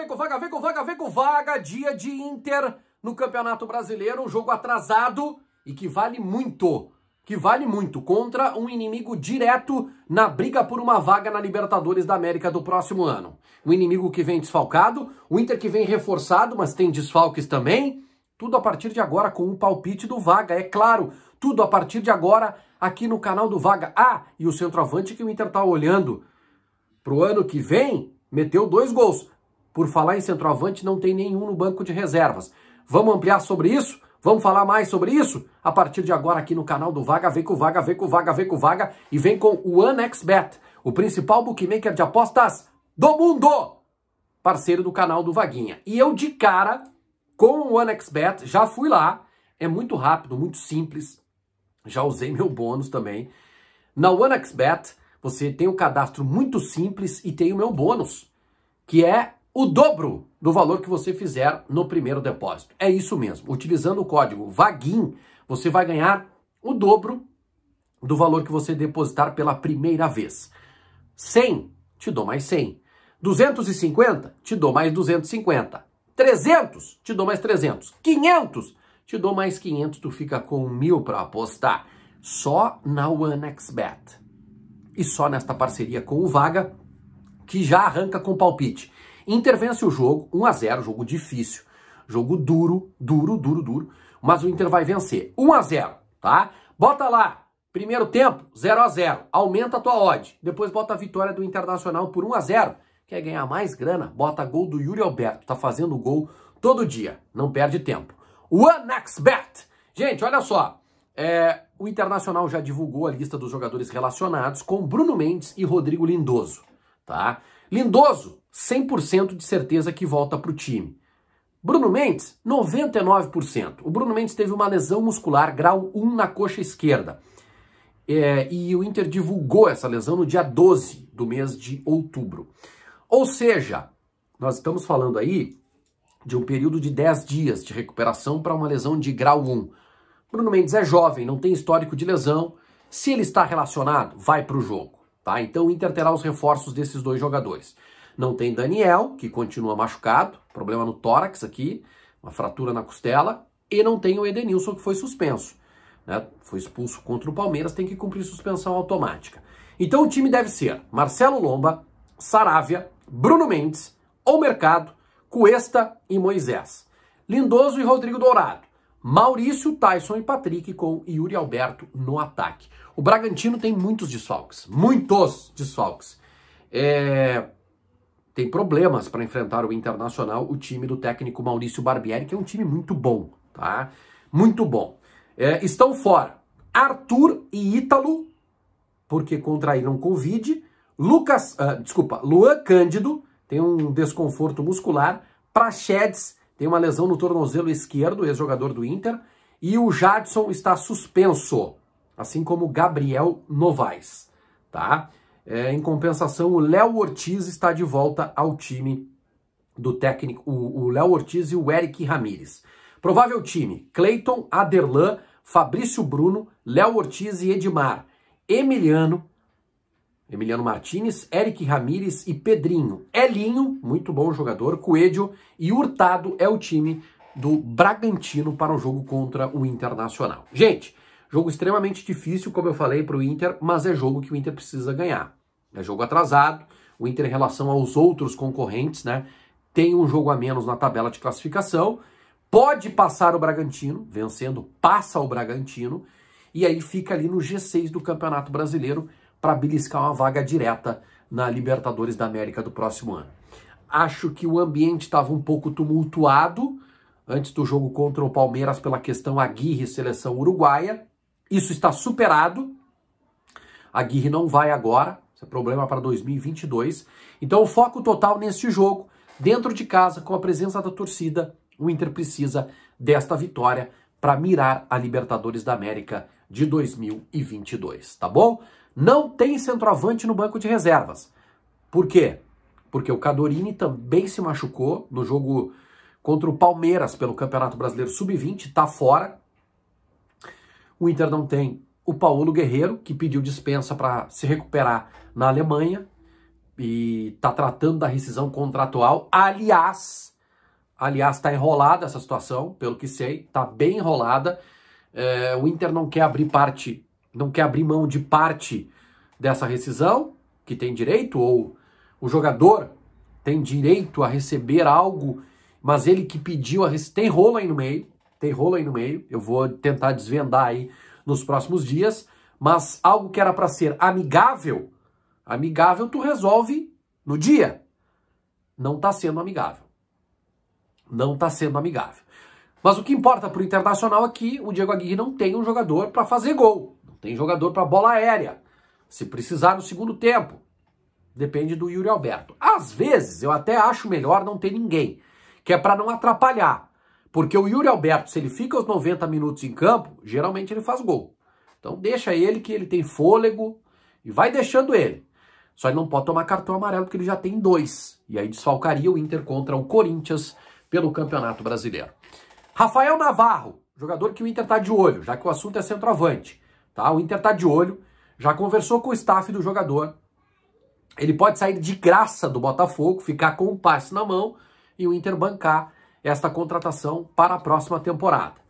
vem com vaga, vem com vaga, vem com vaga. Dia de Inter no Campeonato Brasileiro, um jogo atrasado e que vale muito. Que vale muito contra um inimigo direto na briga por uma vaga na Libertadores da América do próximo ano. Um inimigo que vem desfalcado, o Inter que vem reforçado, mas tem desfalques também. Tudo a partir de agora com um palpite do Vaga, é claro. Tudo a partir de agora aqui no canal do Vaga. Ah, e o centroavante que o Inter tá olhando pro ano que vem meteu dois gols. Por falar em centroavante, não tem nenhum no banco de reservas. Vamos ampliar sobre isso? Vamos falar mais sobre isso? A partir de agora aqui no canal do Vaga, vem com Vaga, vem com Vaga, vem com Vaga e vem com o AnexBet, o principal bookmaker de apostas do mundo, parceiro do canal do Vaguinha. E eu de cara, com o AnexBet, já fui lá, é muito rápido, muito simples, já usei meu bônus também. Na AnexBet, você tem um cadastro muito simples e tem o meu bônus, que é o dobro do valor que você fizer no primeiro depósito. É isso mesmo. Utilizando o código VAGIN, você vai ganhar o dobro do valor que você depositar pela primeira vez. 100, te dou mais 100. 250, te dou mais 250. 300, te dou mais 300. 500, te dou mais 500, tu fica com mil para apostar. Só na OneXBet. E só nesta parceria com o Vaga, que já arranca com palpite. Inter vence o jogo 1 a 0, jogo difícil, jogo duro, duro, duro, duro, mas o Inter vai vencer 1 a 0, tá? Bota lá. Primeiro tempo, 0 a 0. Aumenta a tua odd. Depois bota a vitória do Internacional por 1 a 0. Quer ganhar mais grana? Bota gol do Yuri Alberto. Tá fazendo gol todo dia. Não perde tempo. OneXBet. Gente, olha só. É, o Internacional já divulgou a lista dos jogadores relacionados com Bruno Mendes e Rodrigo Lindoso, tá? Lindoso 100% de certeza que volta para o time. Bruno Mendes, 99%. O Bruno Mendes teve uma lesão muscular grau 1 na coxa esquerda. É, e o Inter divulgou essa lesão no dia 12 do mês de outubro. Ou seja, nós estamos falando aí de um período de 10 dias de recuperação para uma lesão de grau 1. Bruno Mendes é jovem, não tem histórico de lesão. Se ele está relacionado, vai para o jogo. Tá? Então o Inter terá os reforços desses dois jogadores. Não tem Daniel, que continua machucado, problema no tórax aqui, uma fratura na costela, e não tem o Edenilson, que foi suspenso. Né? Foi expulso contra o Palmeiras, tem que cumprir suspensão automática. Então o time deve ser Marcelo Lomba, Saravia, Bruno Mendes, O Mercado, Cuesta e Moisés. Lindoso e Rodrigo Dourado. Maurício, Tyson e Patrick com Yuri Alberto no ataque. O Bragantino tem muitos desfalques, muitos desfalques. É tem problemas para enfrentar o Internacional, o time do técnico Maurício Barbieri, que é um time muito bom, tá? Muito bom. É, estão fora Arthur e Ítalo, porque contraíram Covid. Lucas, uh, desculpa, Luan Cândido tem um desconforto muscular. Prachedes tem uma lesão no tornozelo esquerdo, ex-jogador do Inter. E o Jadson está suspenso, assim como Gabriel Novaes, tá? É, em compensação, o Léo Ortiz está de volta ao time do técnico, o Léo Ortiz e o Eric Ramírez. Provável time: Cleiton, Aderlan, Fabrício Bruno, Léo Ortiz e Edmar, Emiliano, Emiliano Martinez, Eric Ramírez e Pedrinho. Elinho, é muito bom jogador, Coelho e Hurtado é o time do Bragantino para o jogo contra o Internacional. Gente, jogo extremamente difícil, como eu falei, para o Inter, mas é jogo que o Inter precisa ganhar. É jogo atrasado. O Inter, em relação aos outros concorrentes, né, tem um jogo a menos na tabela de classificação. Pode passar o Bragantino, vencendo, passa o Bragantino. E aí fica ali no G6 do Campeonato Brasileiro para beliscar uma vaga direta na Libertadores da América do próximo ano. Acho que o ambiente estava um pouco tumultuado antes do jogo contra o Palmeiras pela questão Aguirre seleção uruguaia. Isso está superado. Aguirre não vai agora, isso é problema para 2022. Então, o foco total neste jogo, dentro de casa, com a presença da torcida, o Inter precisa desta vitória para mirar a Libertadores da América de 2022, tá bom? Não tem centroavante no banco de reservas. Por quê? Porque o Cadorini também se machucou no jogo contra o Palmeiras pelo Campeonato Brasileiro Sub-20, tá fora. O Inter não tem o Paulo Guerreiro, que pediu dispensa para se recuperar na Alemanha e está tratando da rescisão contratual. Aliás, aliás, está enrolada essa situação, pelo que sei, está bem enrolada. É, o Inter não quer abrir parte, não quer abrir mão de parte dessa rescisão, que tem direito, ou o jogador tem direito a receber algo, mas ele que pediu a rescisão. Tem rolo aí no meio, tem rolo aí no meio. Eu vou tentar desvendar aí nos próximos dias, mas algo que era para ser amigável, amigável tu resolve no dia. Não está sendo amigável. Não está sendo amigável. Mas o que importa para o Internacional aqui, é o Diego Aguirre não tem um jogador para fazer gol. Não tem jogador para bola aérea. Se precisar no segundo tempo, depende do Yuri Alberto. Às vezes eu até acho melhor não ter ninguém, que é para não atrapalhar. Porque o Yuri Alberto, se ele fica os 90 minutos em campo, geralmente ele faz gol. Então deixa ele que ele tem fôlego e vai deixando ele. Só ele não pode tomar cartão amarelo porque ele já tem dois. E aí desfalcaria o Inter contra o Corinthians pelo Campeonato Brasileiro. Rafael Navarro, jogador que o Inter está de olho, já que o assunto é centroavante. Tá? O Inter está de olho, já conversou com o staff do jogador. Ele pode sair de graça do Botafogo, ficar com o um passe na mão e o Inter bancar esta contratação para a próxima temporada.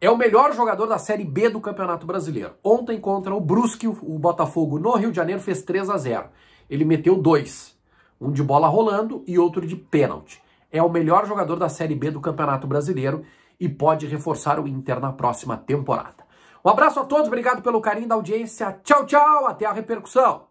É o melhor jogador da Série B do Campeonato Brasileiro. Ontem contra o Brusque, o Botafogo no Rio de Janeiro fez 3 a 0. Ele meteu dois, um de bola rolando e outro de pênalti. É o melhor jogador da Série B do Campeonato Brasileiro e pode reforçar o Inter na próxima temporada. Um abraço a todos, obrigado pelo carinho da audiência. Tchau, tchau, até a repercussão.